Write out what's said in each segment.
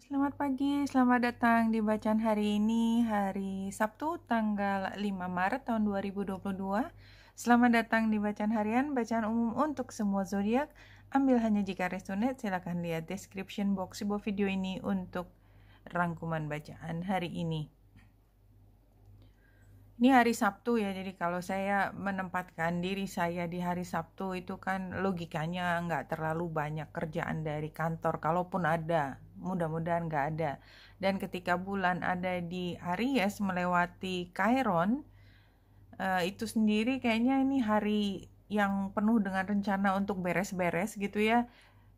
Selamat pagi, selamat datang di bacaan hari ini, hari Sabtu tanggal 5 Maret tahun 2022. Selamat datang di bacaan harian, bacaan umum untuk semua zodiak. Ambil hanya jika resonate, silahkan lihat description box di bawah video ini untuk rangkuman bacaan hari ini ini hari Sabtu ya, jadi kalau saya menempatkan diri saya di hari Sabtu itu kan logikanya nggak terlalu banyak kerjaan dari kantor, kalaupun ada, mudah-mudahan nggak ada. Dan ketika bulan ada di Aries melewati Chiron, eh, itu sendiri kayaknya ini hari yang penuh dengan rencana untuk beres-beres gitu ya.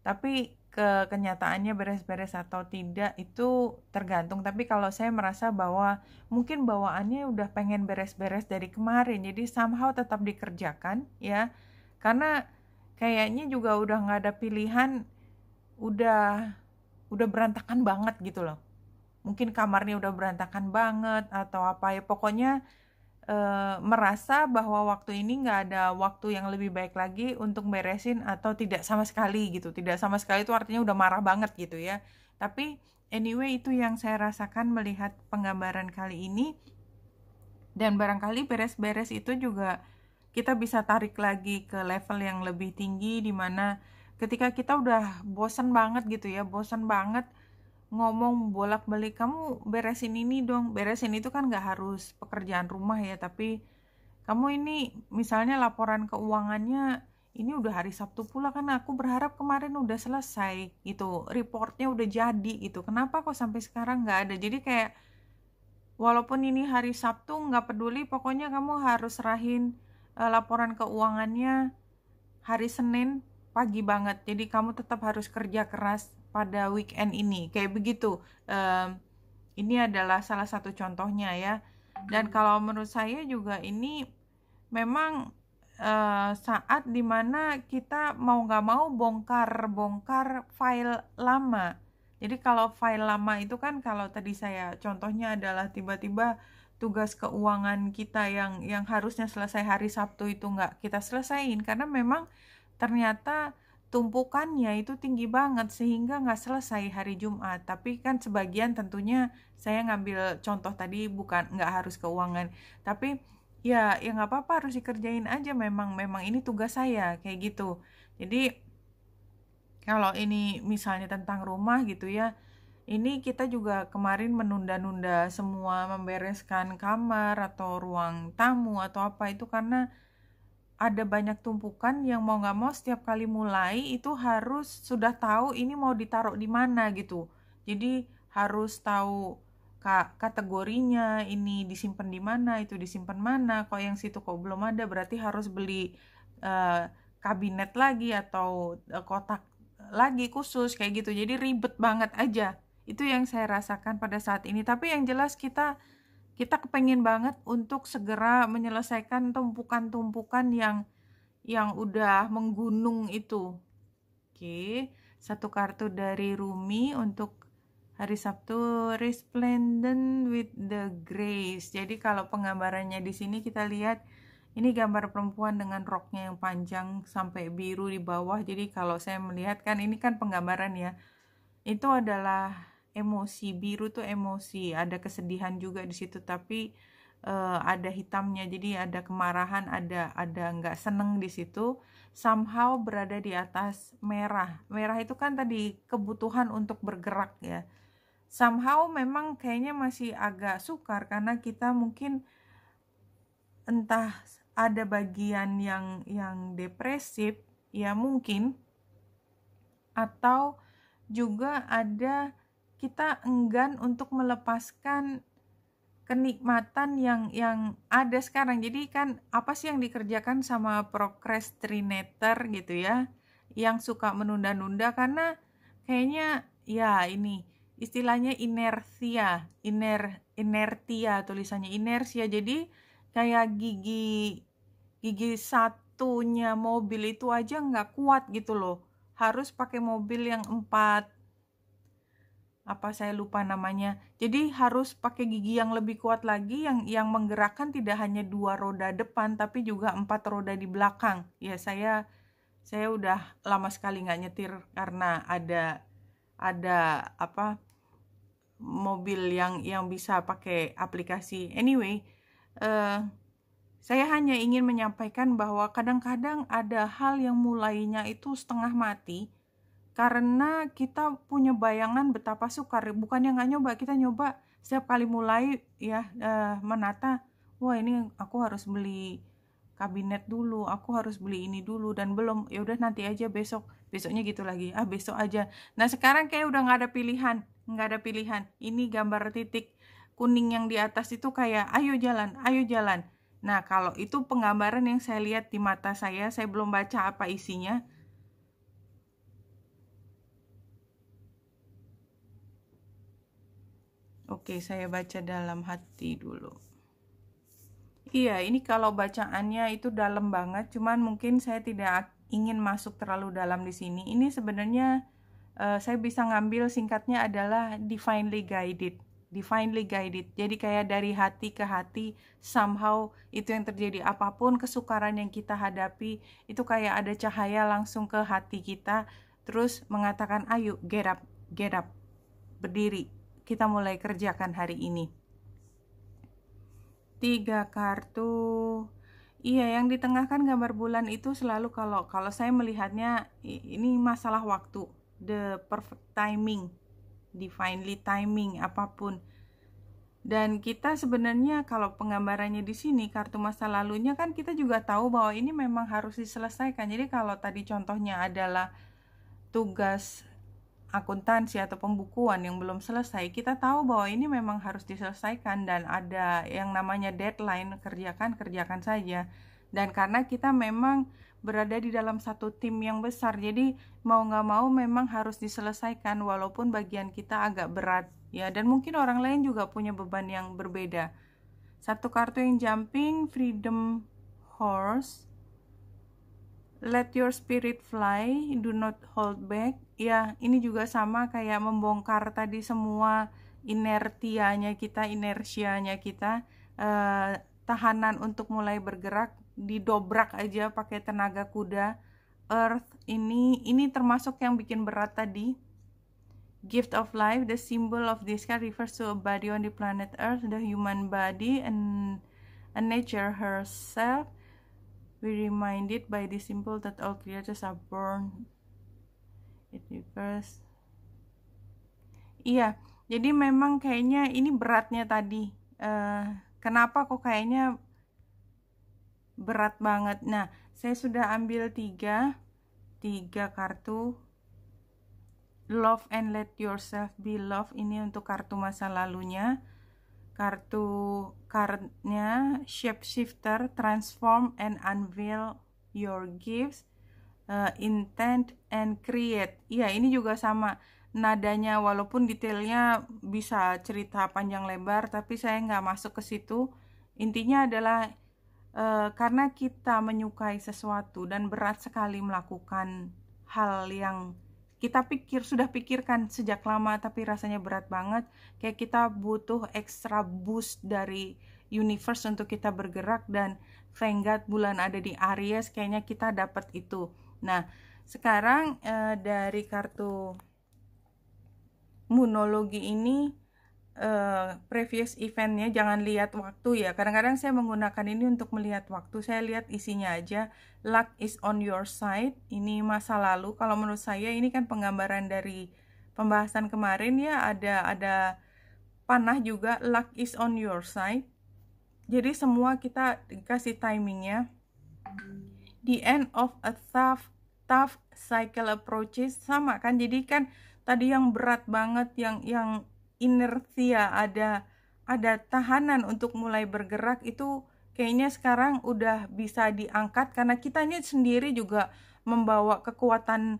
Tapi ke kenyataannya beres-beres atau tidak itu tergantung tapi kalau saya merasa bahwa mungkin bawaannya udah pengen beres-beres dari kemarin jadi somehow tetap dikerjakan ya karena kayaknya juga udah nggak ada pilihan udah udah berantakan banget gitu loh mungkin kamarnya udah berantakan banget atau apa ya pokoknya e, merasa bahwa waktu ini nggak ada waktu yang lebih baik lagi untuk beresin atau tidak sama sekali gitu tidak sama sekali itu artinya udah marah banget gitu ya tapi anyway itu yang saya rasakan melihat penggambaran kali ini dan barangkali beres-beres itu juga kita bisa tarik lagi ke level yang lebih tinggi di mana ketika kita udah bosen banget gitu ya bosen banget ngomong bolak-balik kamu beresin ini dong beresin itu kan nggak harus pekerjaan rumah ya tapi kamu ini misalnya laporan keuangannya ini udah hari Sabtu pula kan aku berharap kemarin udah selesai gitu reportnya udah jadi gitu kenapa kok sampai sekarang nggak ada jadi kayak walaupun ini hari Sabtu nggak peduli pokoknya kamu harus serahin uh, laporan keuangannya hari Senin pagi banget jadi kamu tetap harus kerja keras pada weekend ini kayak begitu um, ini adalah salah satu contohnya ya dan kalau menurut saya juga ini memang uh, saat dimana kita mau nggak mau bongkar-bongkar file lama jadi kalau file lama itu kan kalau tadi saya contohnya adalah tiba-tiba tugas keuangan kita yang yang harusnya selesai hari Sabtu itu nggak kita selesaiin karena memang ternyata tumpukannya itu tinggi banget sehingga nggak selesai hari Jumat. Tapi kan sebagian tentunya saya ngambil contoh tadi bukan nggak harus keuangan, tapi ya ya nggak apa-apa harus dikerjain aja memang memang ini tugas saya kayak gitu. Jadi kalau ini misalnya tentang rumah gitu ya, ini kita juga kemarin menunda-nunda semua membereskan kamar atau ruang tamu atau apa itu karena ada banyak tumpukan yang mau nggak mau setiap kali mulai itu harus sudah tahu ini mau ditaruh di mana gitu. Jadi harus tahu kategorinya ini disimpan di mana, itu disimpan mana. Kok yang situ kok belum ada berarti harus beli uh, kabinet lagi atau uh, kotak lagi khusus kayak gitu. Jadi ribet banget aja. Itu yang saya rasakan pada saat ini. Tapi yang jelas kita kita kepengen banget untuk segera menyelesaikan tumpukan-tumpukan yang yang udah menggunung itu. Oke, satu kartu dari Rumi untuk hari Sabtu resplendent with the grace. Jadi kalau penggambarannya di sini kita lihat ini gambar perempuan dengan roknya yang panjang sampai biru di bawah. Jadi kalau saya melihat kan ini kan penggambaran ya. Itu adalah emosi biru tuh emosi ada kesedihan juga di situ tapi uh, ada hitamnya jadi ada kemarahan ada ada nggak seneng di situ somehow berada di atas merah merah itu kan tadi kebutuhan untuk bergerak ya somehow memang kayaknya masih agak sukar karena kita mungkin entah ada bagian yang yang depresif ya mungkin atau juga ada kita enggan untuk melepaskan kenikmatan yang yang ada sekarang. Jadi kan apa sih yang dikerjakan sama procrastinator gitu ya, yang suka menunda-nunda karena kayaknya ya ini istilahnya inersia, iner inertia tulisannya inersia. Jadi kayak gigi gigi satunya mobil itu aja nggak kuat gitu loh. Harus pakai mobil yang empat apa saya lupa namanya. Jadi harus pakai gigi yang lebih kuat lagi yang yang menggerakkan tidak hanya dua roda depan tapi juga empat roda di belakang. Ya saya saya udah lama sekali nggak nyetir karena ada ada apa mobil yang yang bisa pakai aplikasi. Anyway, uh, saya hanya ingin menyampaikan bahwa kadang-kadang ada hal yang mulainya itu setengah mati karena kita punya bayangan betapa sukar bukan yang nggak nyoba kita nyoba setiap kali mulai ya uh, menata wah ini aku harus beli kabinet dulu aku harus beli ini dulu dan belum ya udah nanti aja besok besoknya gitu lagi ah besok aja nah sekarang kayak udah nggak ada pilihan nggak ada pilihan ini gambar titik kuning yang di atas itu kayak ayo jalan ayo jalan nah kalau itu penggambaran yang saya lihat di mata saya saya belum baca apa isinya Oke, saya baca dalam hati dulu. Iya, ini kalau bacaannya itu dalam banget, cuman mungkin saya tidak ingin masuk terlalu dalam di sini. Ini sebenarnya uh, saya bisa ngambil singkatnya adalah divinely guided. Divinely guided. Jadi kayak dari hati ke hati, somehow itu yang terjadi apapun kesukaran yang kita hadapi, itu kayak ada cahaya langsung ke hati kita terus mengatakan ayo get up, get up. Berdiri, kita mulai kerjakan hari ini. Tiga kartu. Iya, yang di tengah kan gambar bulan itu selalu kalau kalau saya melihatnya ini masalah waktu, the perfect timing, divinely timing apapun. Dan kita sebenarnya kalau penggambarannya di sini kartu masa lalunya kan kita juga tahu bahwa ini memang harus diselesaikan. Jadi kalau tadi contohnya adalah tugas akuntansi atau pembukuan yang belum selesai, kita tahu bahwa ini memang harus diselesaikan dan ada yang namanya deadline, kerjakan, kerjakan saja. Dan karena kita memang berada di dalam satu tim yang besar, jadi mau nggak mau memang harus diselesaikan walaupun bagian kita agak berat ya. Dan mungkin orang lain juga punya beban yang berbeda. Satu kartu yang jumping, Freedom Horse, Let Your Spirit Fly, Do Not Hold Back, ya ini juga sama kayak membongkar tadi semua inertianya kita inersianya kita eh, tahanan untuk mulai bergerak didobrak aja pakai tenaga kuda earth ini ini termasuk yang bikin berat tadi gift of life the symbol of this card refers to a body on the planet earth the human body and a nature herself we reminded by the symbol that all creatures are born it iya jadi memang kayaknya ini beratnya tadi uh, kenapa kok kayaknya berat banget nah saya sudah ambil tiga tiga kartu love and let yourself be love ini untuk kartu masa lalunya kartu kartunya shapeshifter transform and unveil your gifts uh, intent and create. Iya, ini juga sama nadanya walaupun detailnya bisa cerita panjang lebar tapi saya nggak masuk ke situ. Intinya adalah uh, karena kita menyukai sesuatu dan berat sekali melakukan hal yang kita pikir sudah pikirkan sejak lama tapi rasanya berat banget kayak kita butuh extra boost dari universe untuk kita bergerak dan thank God bulan ada di Aries kayaknya kita dapat itu Nah, sekarang e, dari kartu monologi ini e, previous eventnya jangan lihat waktu ya. Kadang-kadang saya menggunakan ini untuk melihat waktu. Saya lihat isinya aja. Luck is on your side. Ini masa lalu. Kalau menurut saya ini kan penggambaran dari pembahasan kemarin ya ada ada panah juga. Luck is on your side. Jadi semua kita dikasih timingnya the end of a tough tough cycle approaches sama kan jadi kan tadi yang berat banget yang yang inertia ada ada tahanan untuk mulai bergerak itu kayaknya sekarang udah bisa diangkat karena kitanya sendiri juga membawa kekuatan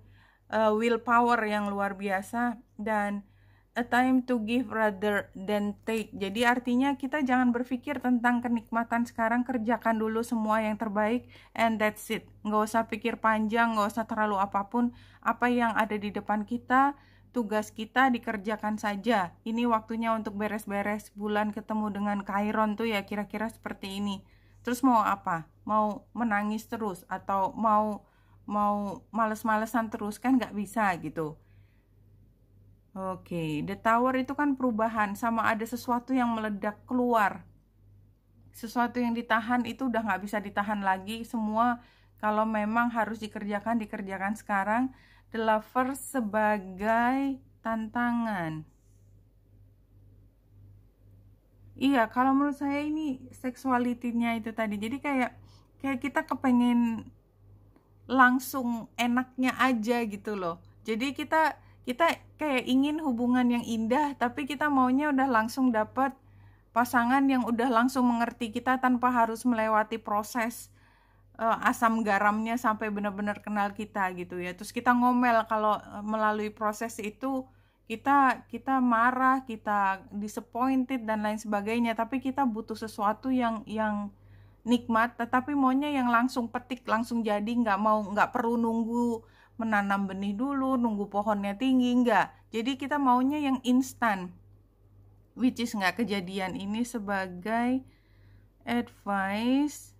uh, willpower yang luar biasa dan a time to give rather than take. Jadi artinya kita jangan berpikir tentang kenikmatan sekarang, kerjakan dulu semua yang terbaik and that's it. Nggak usah pikir panjang, nggak usah terlalu apapun. Apa yang ada di depan kita, tugas kita dikerjakan saja. Ini waktunya untuk beres-beres bulan ketemu dengan Kairon tuh ya kira-kira seperti ini. Terus mau apa? Mau menangis terus atau mau mau males-malesan terus kan nggak bisa gitu Oke, okay. the tower itu kan perubahan sama ada sesuatu yang meledak keluar. Sesuatu yang ditahan itu udah nggak bisa ditahan lagi. Semua kalau memang harus dikerjakan dikerjakan sekarang. The lover sebagai tantangan. Iya, kalau menurut saya ini seksualitinya itu tadi. Jadi kayak kayak kita kepengen langsung enaknya aja gitu loh. Jadi kita kita kayak ingin hubungan yang indah tapi kita maunya udah langsung dapat pasangan yang udah langsung mengerti kita tanpa harus melewati proses uh, asam garamnya sampai benar-benar kenal kita gitu ya terus kita ngomel kalau eh, melalui proses itu kita kita marah kita disappointed dan lain sebagainya tapi kita butuh sesuatu yang yang nikmat tetapi maunya yang langsung petik langsung jadi nggak mau nggak perlu nunggu menanam benih dulu, nunggu pohonnya tinggi, enggak. Jadi kita maunya yang instan. Which is nggak kejadian ini sebagai advice.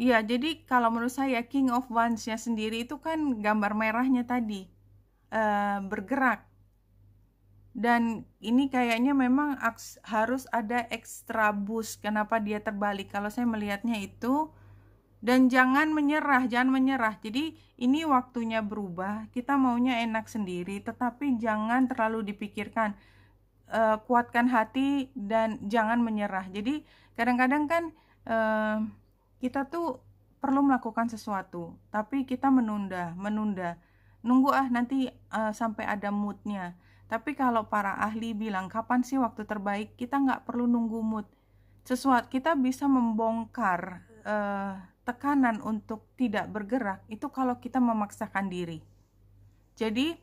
Ya, jadi kalau menurut saya King of Wands-nya sendiri itu kan gambar merahnya tadi. Uh, bergerak. Dan ini kayaknya memang harus ada extra boost. Kenapa dia terbalik? Kalau saya melihatnya itu dan jangan menyerah, jangan menyerah. Jadi ini waktunya berubah, kita maunya enak sendiri, tetapi jangan terlalu dipikirkan. E, kuatkan hati dan jangan menyerah. Jadi kadang-kadang kan e, kita tuh perlu melakukan sesuatu, tapi kita menunda, menunda. Nunggu ah nanti e, sampai ada moodnya. Tapi kalau para ahli bilang kapan sih waktu terbaik, kita nggak perlu nunggu mood. Sesuatu kita bisa membongkar. Uh, tekanan untuk tidak bergerak itu kalau kita memaksakan diri. Jadi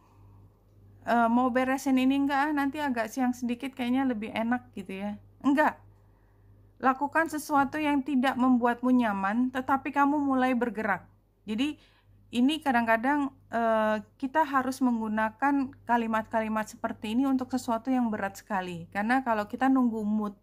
eh, mau beresin ini enggak ah, nanti agak siang sedikit kayaknya lebih enak gitu ya. Enggak. Lakukan sesuatu yang tidak membuatmu nyaman tetapi kamu mulai bergerak. Jadi ini kadang-kadang e, kita harus menggunakan kalimat-kalimat seperti ini untuk sesuatu yang berat sekali karena kalau kita nunggu mood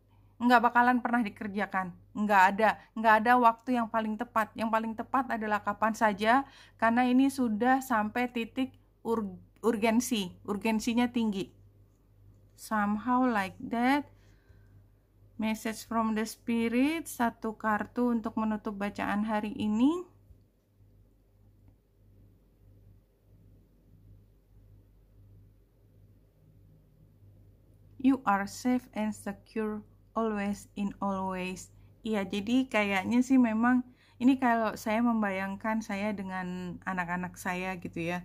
nggak bakalan pernah dikerjakan. Nggak ada, nggak ada waktu yang paling tepat. Yang paling tepat adalah kapan saja, karena ini sudah sampai titik ur urgensi, urgensinya tinggi. Somehow like that, message from the spirit, satu kartu untuk menutup bacaan hari ini. You are safe and secure always in always iya jadi kayaknya sih memang ini kalau saya membayangkan saya dengan anak-anak saya gitu ya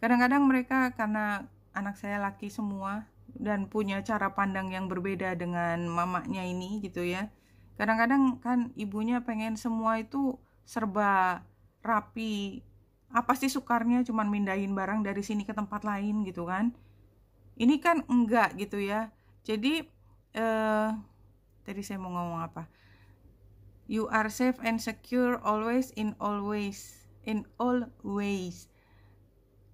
kadang-kadang mereka karena anak saya laki semua dan punya cara pandang yang berbeda dengan mamanya ini gitu ya kadang-kadang kan ibunya pengen semua itu serba rapi apa ah, sih sukarnya cuman mindahin barang dari sini ke tempat lain gitu kan ini kan enggak gitu ya jadi eh, tadi saya mau ngomong apa you are safe and secure always in always in all ways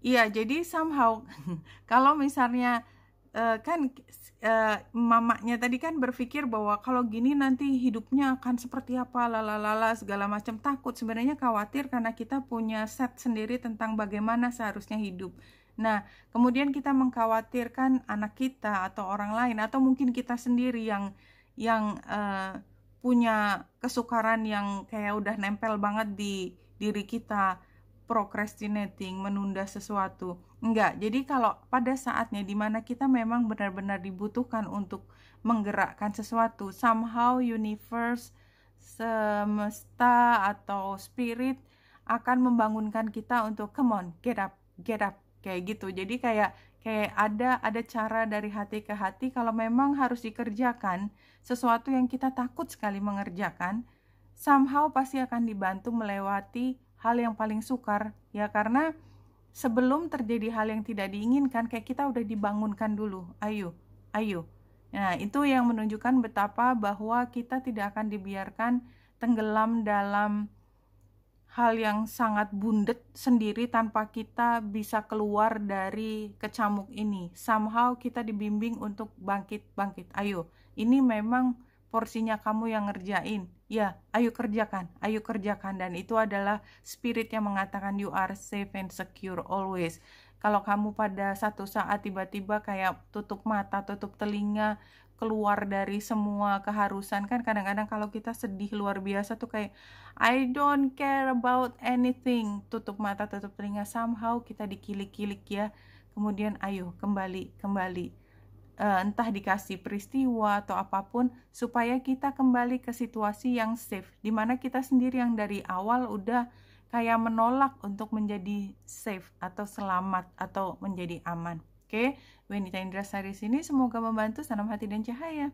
iya jadi somehow kalau misalnya uh, kan uh, mamanya tadi kan berpikir bahwa kalau gini nanti hidupnya akan seperti apa lalalala segala macam takut sebenarnya khawatir karena kita punya set sendiri tentang bagaimana seharusnya hidup nah kemudian kita mengkhawatirkan anak kita atau orang lain atau mungkin kita sendiri yang yang uh, punya kesukaran yang kayak udah nempel banget di diri kita procrastinating, menunda sesuatu. Enggak, jadi kalau pada saatnya dimana kita memang benar-benar dibutuhkan untuk menggerakkan sesuatu, somehow universe, semesta, atau spirit akan membangunkan kita untuk come on, get up, get up, kayak gitu. Jadi kayak kayak ada ada cara dari hati ke hati kalau memang harus dikerjakan sesuatu yang kita takut sekali mengerjakan somehow pasti akan dibantu melewati hal yang paling sukar ya karena sebelum terjadi hal yang tidak diinginkan kayak kita udah dibangunkan dulu ayo ayo nah itu yang menunjukkan betapa bahwa kita tidak akan dibiarkan tenggelam dalam hal yang sangat bundet sendiri tanpa kita bisa keluar dari kecamuk ini. Somehow kita dibimbing untuk bangkit-bangkit. Ayo, ini memang porsinya kamu yang ngerjain. Ya, ayo kerjakan, ayo kerjakan. Dan itu adalah spirit yang mengatakan you are safe and secure always. Kalau kamu pada satu saat tiba-tiba kayak tutup mata, tutup telinga, keluar dari semua keharusan kan kadang-kadang kalau kita sedih luar biasa tuh kayak I don't care about anything tutup mata tutup telinga somehow kita dikilik-kilik ya kemudian ayo kembali kembali uh, entah dikasih peristiwa atau apapun supaya kita kembali ke situasi yang safe dimana kita sendiri yang dari awal udah kayak menolak untuk menjadi safe atau selamat atau menjadi aman Oke, Wenita Sari sini semoga membantu tanam hati dan cahaya.